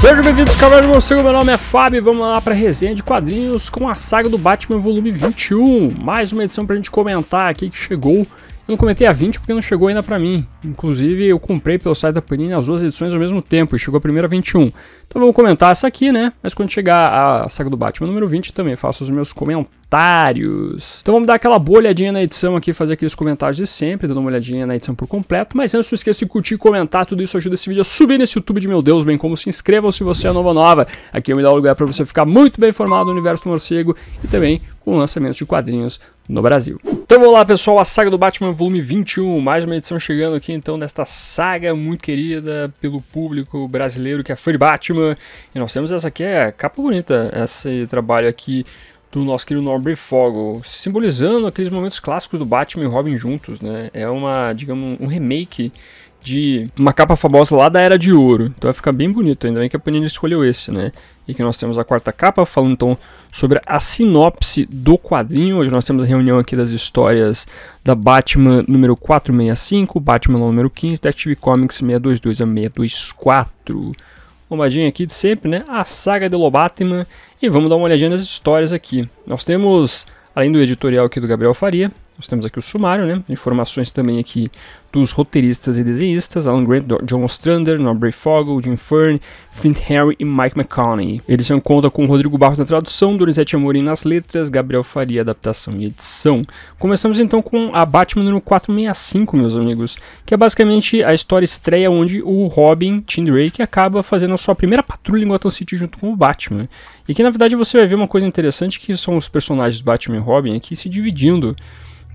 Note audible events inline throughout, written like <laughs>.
Sejam bem-vindos, Cavaleiro Morcego, meu nome é Fábio vamos lá para a resenha de quadrinhos com a saga do Batman volume 21. Mais uma edição para a gente comentar aqui que chegou eu não comentei a 20 porque não chegou ainda para mim. Inclusive, eu comprei pelo site da Panini as duas edições ao mesmo tempo e chegou a primeira 21. Então vamos comentar essa aqui, né? Mas quando chegar a saga do Batman número 20, também faço os meus comentários. Então vamos dar aquela boa olhadinha na edição aqui, fazer aqueles comentários de sempre, dando uma olhadinha na edição por completo. Mas antes, não esqueça de curtir, comentar, tudo isso ajuda esse vídeo a subir nesse YouTube de meu Deus, bem como se inscrevam se você é nova nova. Aqui é o melhor lugar para você ficar muito bem informado do universo do morcego e também com lançamentos de quadrinhos no Brasil. Então vamos lá, pessoal, a saga do Batman volume 21, mais uma edição chegando aqui então nesta saga muito querida pelo público brasileiro que é fã de Batman. E nós temos essa aqui, é capa bonita, esse trabalho aqui do nosso querido Norbert Fogel, simbolizando aqueles momentos clássicos do Batman e Robin juntos, né? É uma, digamos, um remake de uma capa famosa lá da Era de Ouro. Então vai ficar bem bonito, ainda bem que a Panini escolheu esse, né? E que nós temos a quarta capa, falando então sobre a sinopse do quadrinho. Hoje nós temos a reunião aqui das histórias da Batman número 465, Batman número 15, Detective Comics 622 a 624. Bombadinha aqui de sempre, né? A saga de Lobatman. E vamos dar uma olhadinha nas histórias aqui. Nós temos, além do editorial aqui do Gabriel Faria, nós temos aqui o sumário, né? Informações também aqui dos roteiristas e desenhistas, Alan Grant, John Ostrander, Norbury Fogel, Jim Fern, Flint Harry e Mike McConaughey. Ele se encontra com Rodrigo Barros na tradução, Donizete Amorim nas letras, Gabriel Faria, adaptação e edição. Começamos então com a Batman número 465, meus amigos, que é basicamente a história estreia onde o Robin Tim Drake acaba fazendo a sua primeira patrulha em Gotham City junto com o Batman. E que na verdade você vai ver uma coisa interessante que são os personagens Batman e Robin aqui se dividindo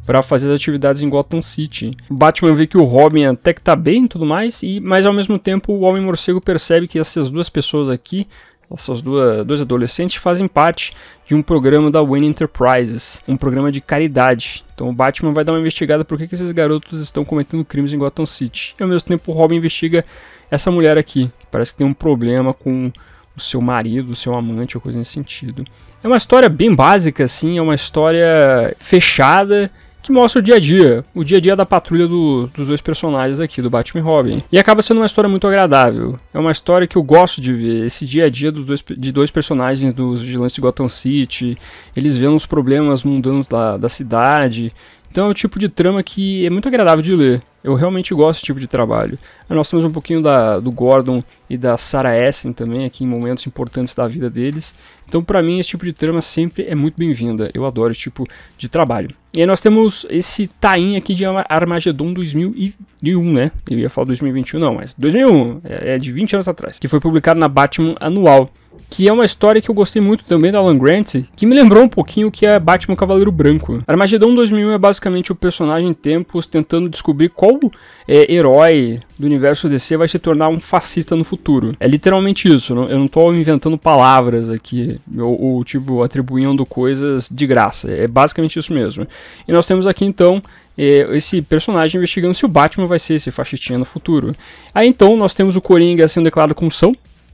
para fazer as atividades em Gotham City. Batman vê que o Robin até que tá bem e tudo mais, e, mas ao mesmo tempo o Homem-Morcego percebe que essas duas pessoas aqui essas duas, dois adolescentes fazem parte de um programa da Wayne Enterprises, um programa de caridade. Então o Batman vai dar uma investigada por que, que esses garotos estão cometendo crimes em Gotham City. E ao mesmo tempo o Robin investiga essa mulher aqui, que parece que tem um problema com o seu marido, o seu amante ou coisa nesse sentido. É uma história bem básica, assim, é uma história fechada que mostra o dia a dia, o dia a dia da patrulha do, dos dois personagens aqui, do Batman e Robin. E acaba sendo uma história muito agradável. É uma história que eu gosto de ver, esse dia a dia dos dois, de dois personagens dos vigilantes de Gotham City, eles vendo os problemas mundanos da, da cidade, então é o tipo de trama que é muito agradável de ler. Eu realmente gosto desse tipo de trabalho. Nós temos um pouquinho da, do Gordon e da Sarah Essen também, aqui em momentos importantes da vida deles. Então, para mim, esse tipo de trama sempre é muito bem-vinda. Eu adoro esse tipo de trabalho. E aí nós temos esse tain aqui de Armagedon 2001, né? Eu ia falar 2021, não, mas 2001, é, é de 20 anos atrás, que foi publicado na Batman Anual que é uma história que eu gostei muito também da Alan Grant, que me lembrou um pouquinho o que é Batman Cavaleiro Branco. Armageddon 2001 é basicamente o personagem tempos tentando descobrir qual é, herói do universo DC vai se tornar um fascista no futuro. É literalmente isso, não? eu não estou inventando palavras aqui, ou, ou tipo, atribuindo coisas de graça. É basicamente isso mesmo. E nós temos aqui então é, esse personagem investigando se o Batman vai ser esse faxitinha no futuro. Aí então nós temos o Coringa sendo declarado como são,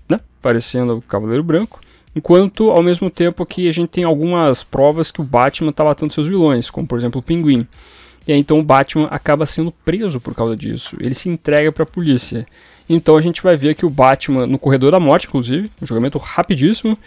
né? parecendo o Cavaleiro Branco. Enquanto, ao mesmo tempo, que a gente tem algumas provas que o Batman está matando seus vilões, como por exemplo o Pinguim. E aí, então o Batman acaba sendo preso por causa disso. Ele se entrega para a polícia. Então a gente vai ver que o Batman no corredor da morte, inclusive, um julgamento rapidíssimo,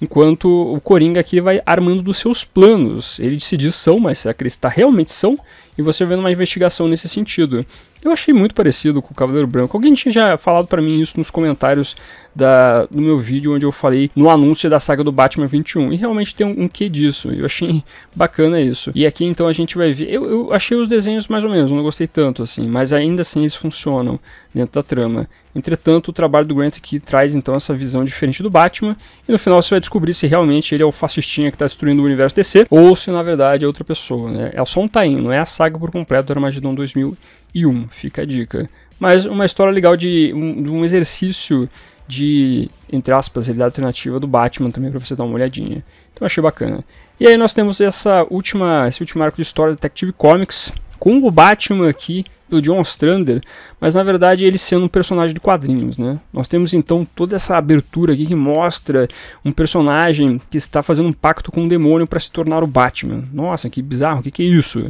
enquanto o Coringa aqui vai armando dos seus planos. Ele se diz são, mas será que eles tá realmente são? você vendo uma investigação nesse sentido. Eu achei muito parecido com o Cavaleiro Branco. Alguém tinha já falado para mim isso nos comentários da, do meu vídeo, onde eu falei no anúncio da saga do Batman 21. E realmente tem um, um quê disso. Eu achei <laughs> bacana isso. E aqui então a gente vai ver. Eu, eu achei os desenhos mais ou menos, não gostei tanto assim, mas ainda assim eles funcionam dentro da trama. Entretanto, o trabalho do Grant aqui traz então essa visão diferente do Batman, e no final você vai descobrir se realmente ele é o fascistinha que está destruindo o universo DC, ou se na verdade é outra pessoa, né? É só um tain, não é a saga por completo do Armageddon 2001, fica a dica. Mas uma história legal de um, um exercício de, entre aspas, realidade alternativa do Batman também para você dar uma olhadinha. Então achei bacana. E aí nós temos essa última, esse último arco de história Detective Comics com o Batman aqui do John Strander, mas na verdade ele sendo um personagem de quadrinhos, né? Nós temos então toda essa abertura aqui que mostra um personagem que está fazendo um pacto com um demônio para se tornar o Batman. Nossa, que bizarro, o que, que é isso?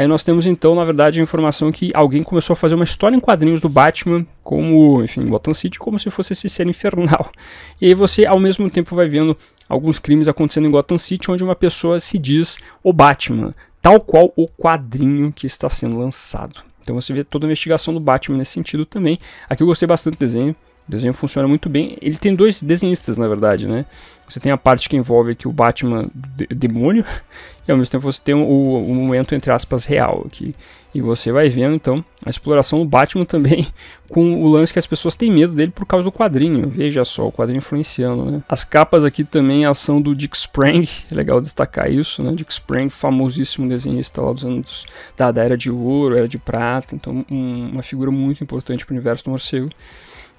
Aí nós temos então, na verdade, a informação que alguém começou a fazer uma história em quadrinhos do Batman, como, enfim, Gotham City, como se fosse esse ser infernal. E aí você, ao mesmo tempo, vai vendo alguns crimes acontecendo em Gotham City, onde uma pessoa se diz o Batman, tal qual o quadrinho que está sendo lançado. Então você vê toda a investigação do Batman nesse sentido também. Aqui eu gostei bastante do desenho. O desenho funciona muito bem. Ele tem dois desenhistas, na verdade, né? Você tem a parte que envolve aqui o Batman de demônio, <laughs> e ao mesmo tempo você tem o, o, momento, entre aspas, real aqui. E você vai vendo, então, a exploração do Batman também, <laughs> com o lance que as pessoas têm medo dele por causa do quadrinho. Veja só, o quadrinho influenciando, né? As capas aqui também são do Dick Sprang, é <laughs> legal destacar isso, né? Dick Sprang, famosíssimo desenhista lá dos anos da, da Era de Ouro, Era de Prata, então um, uma figura muito importante para o universo do morcego.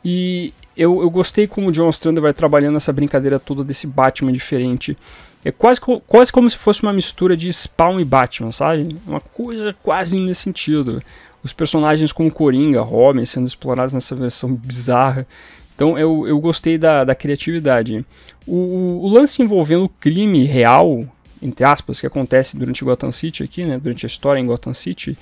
E eu, eu gostei como o John Ostrander vai trabalhando essa brincadeira toda desse Batman diferente. É quase, quase como se fosse uma mistura de Spawn e Batman, sabe? Uma coisa quase nesse sentido. Os personagens como Coringa, Robin sendo explorados nessa versão bizarra. Então eu, eu gostei da, da criatividade. O, o, o lance envolvendo o crime real, entre aspas, que acontece durante Gotham City aqui, né? Durante a história em Gotham City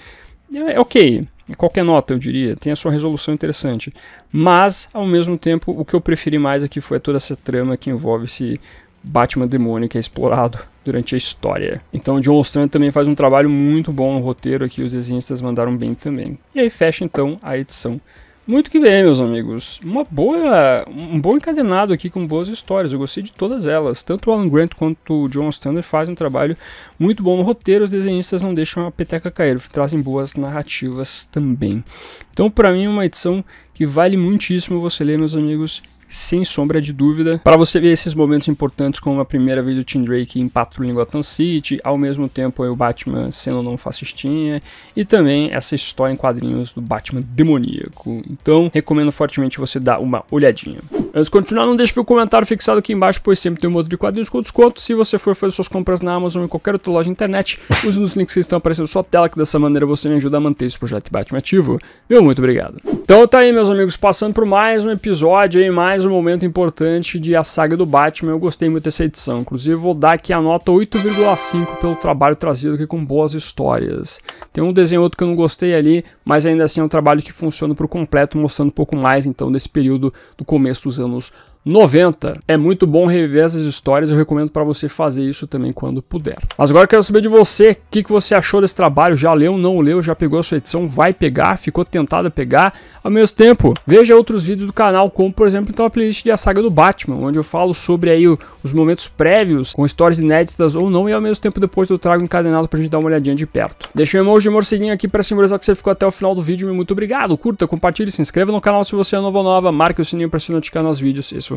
é, é ok. qualquer nota, eu diria. Tem a sua resolução interessante. Mas, ao mesmo tempo, o que eu preferi mais aqui foi toda essa trama que envolve esse Batman demônio que é explorado durante a história. Então, John Ostrand também faz um trabalho muito bom no roteiro aqui. Os desenhistas mandaram bem também. E aí fecha, então, a edição muito que bem, meus amigos. Uma boa, um bom encadenado aqui com boas histórias. Eu gostei de todas elas. Tanto o Alan Grant quanto o John Stander fazem um trabalho muito bom no roteiro. Os desenhistas não deixam a peteca cair, trazem boas narrativas também. Então, para mim, é uma edição que vale muitíssimo você ler, meus amigos sem sombra de dúvida, para você ver esses momentos importantes como a primeira vez do Tim Drake em Patrulha em Gotham City, ao mesmo tempo o Batman sendo não fascistinha, e também essa história em quadrinhos do Batman demoníaco. Então, recomendo fortemente você dar uma olhadinha. Antes de continuar, não deixe o comentário fixado aqui embaixo, pois sempre tem um outro de quadrinhos com desconto. Se você for fazer suas compras na Amazon ou em qualquer outra loja de internet, use nos links que estão aparecendo na sua tela, que dessa maneira você me ajuda a manter esse projeto Batman ativo. Meu muito obrigado. Então tá aí, meus amigos, passando por mais um episódio aí, mais mais um momento importante de A Saga do Batman. Eu gostei muito dessa edição. Inclusive, vou dar aqui a nota 8,5 pelo trabalho trazido aqui com boas histórias. Tem um desenho outro que eu não gostei ali, mas ainda assim é um trabalho que funciona por completo, mostrando um pouco mais então desse período do começo dos anos 90. É muito bom rever essas histórias, eu recomendo para você fazer isso também quando puder. Mas agora eu quero saber de você, o que, que você achou desse trabalho? Já leu, não leu, já pegou a sua edição, vai pegar, ficou tentado a pegar? Ao mesmo tempo, veja outros vídeos do canal, como por exemplo então a playlist de A Saga do Batman, onde eu falo sobre aí os momentos prévios, com histórias inéditas ou não, e ao mesmo tempo depois eu trago encadenado pra gente dar uma olhadinha de perto. Deixa um emoji de morceguinho aqui para simbolizar que você ficou até o final do vídeo, muito obrigado, curta, compartilhe, se inscreva no canal se você é novo ou nova, marque o sininho para se notificar nos vídeos, esse foi